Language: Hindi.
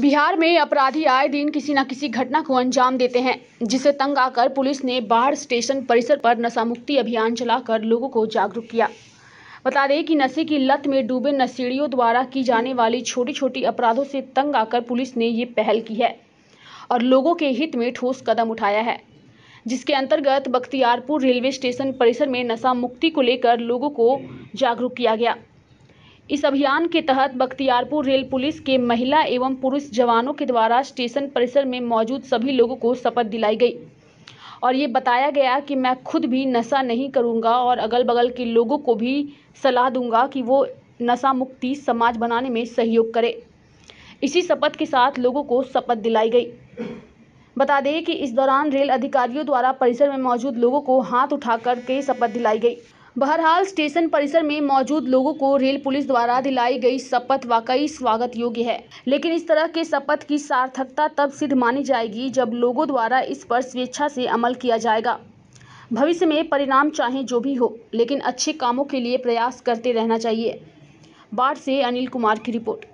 बिहार में अपराधी आए दिन किसी न किसी घटना को अंजाम देते हैं जिसे तंग आकर पुलिस ने बाढ़ स्टेशन परिसर पर नशा मुक्ति अभियान चलाकर लोगों को जागरूक किया बता दें कि नशे की लत में डूबे नशेड़ियों द्वारा की जाने वाली छोटी छोटी अपराधों से तंग आकर पुलिस ने ये पहल की है और लोगों के हित में ठोस कदम उठाया है जिसके अंतर्गत बख्तियारपुर रेलवे स्टेशन परिसर में नशा मुक्ति को लेकर लोगों को जागरूक किया गया इस अभियान के तहत बख्तियारपुर रेल पुलिस के महिला एवं पुरुष जवानों के द्वारा स्टेशन परिसर में मौजूद सभी लोगों को शपथ दिलाई गई और ये बताया गया कि मैं खुद भी नशा नहीं करूँगा और अगल बगल के लोगों को भी सलाह दूंगा कि वो नशा मुक्ति समाज बनाने में सहयोग करें इसी शपथ के साथ लोगों को शपथ दिलाई गई बता दें कि इस दौरान रेल अधिकारियों द्वारा परिसर में मौजूद लोगों को हाथ उठाकर के शपथ दिलाई गई बहरहाल स्टेशन परिसर में मौजूद लोगों को रेल पुलिस द्वारा दिलाई गई शपथ वाकई स्वागत योग्य है लेकिन इस तरह के शपथ की सार्थकता तब सिद्ध मानी जाएगी जब लोगों द्वारा इस पर स्वेच्छा से अमल किया जाएगा भविष्य में परिणाम चाहे जो भी हो लेकिन अच्छे कामों के लिए प्रयास करते रहना चाहिए बाढ़ से अनिल कुमार की रिपोर्ट